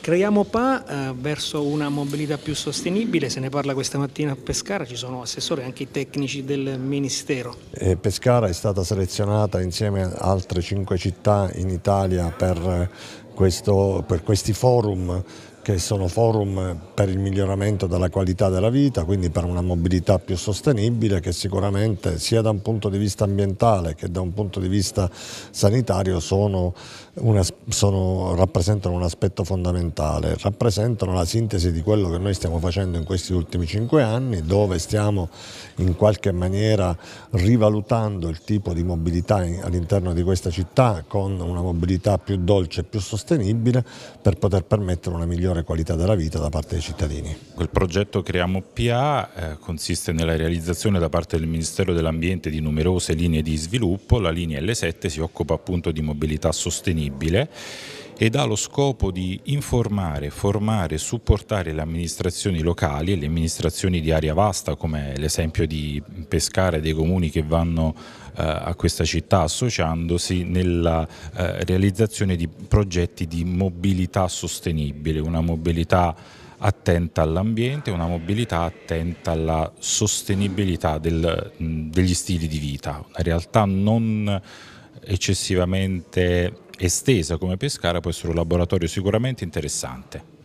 Creiamo PA eh, verso una mobilità più sostenibile, se ne parla questa mattina a Pescara, ci sono assessori e anche i tecnici del Ministero. Eh, Pescara è stata selezionata insieme ad altre cinque città in Italia per, questo, per questi forum che sono forum per il miglioramento della qualità della vita, quindi per una mobilità più sostenibile che sicuramente sia da un punto di vista ambientale che da un punto di vista sanitario sono una, sono, rappresentano un aspetto fondamentale, rappresentano la sintesi di quello che noi stiamo facendo in questi ultimi cinque anni dove stiamo in qualche maniera rivalutando il tipo di mobilità all'interno di questa città con una mobilità più dolce e più sostenibile per poter permettere una migliore migliore qualità della vita da parte dei cittadini. Quel progetto Creiamo PA eh, consiste nella realizzazione da parte del Ministero dell'Ambiente di numerose linee di sviluppo, la linea L7 si occupa appunto di mobilità sostenibile ed ha lo scopo di informare, formare e supportare le amministrazioni locali e le amministrazioni di area vasta, come l'esempio di Pescara e dei comuni che vanno eh, a questa città associandosi nella eh, realizzazione di progetti di mobilità sostenibile, una mobilità attenta all'ambiente, una mobilità attenta alla sostenibilità del, mm, degli stili di vita, una realtà non eccessivamente estesa come Pescara può essere un laboratorio sicuramente interessante.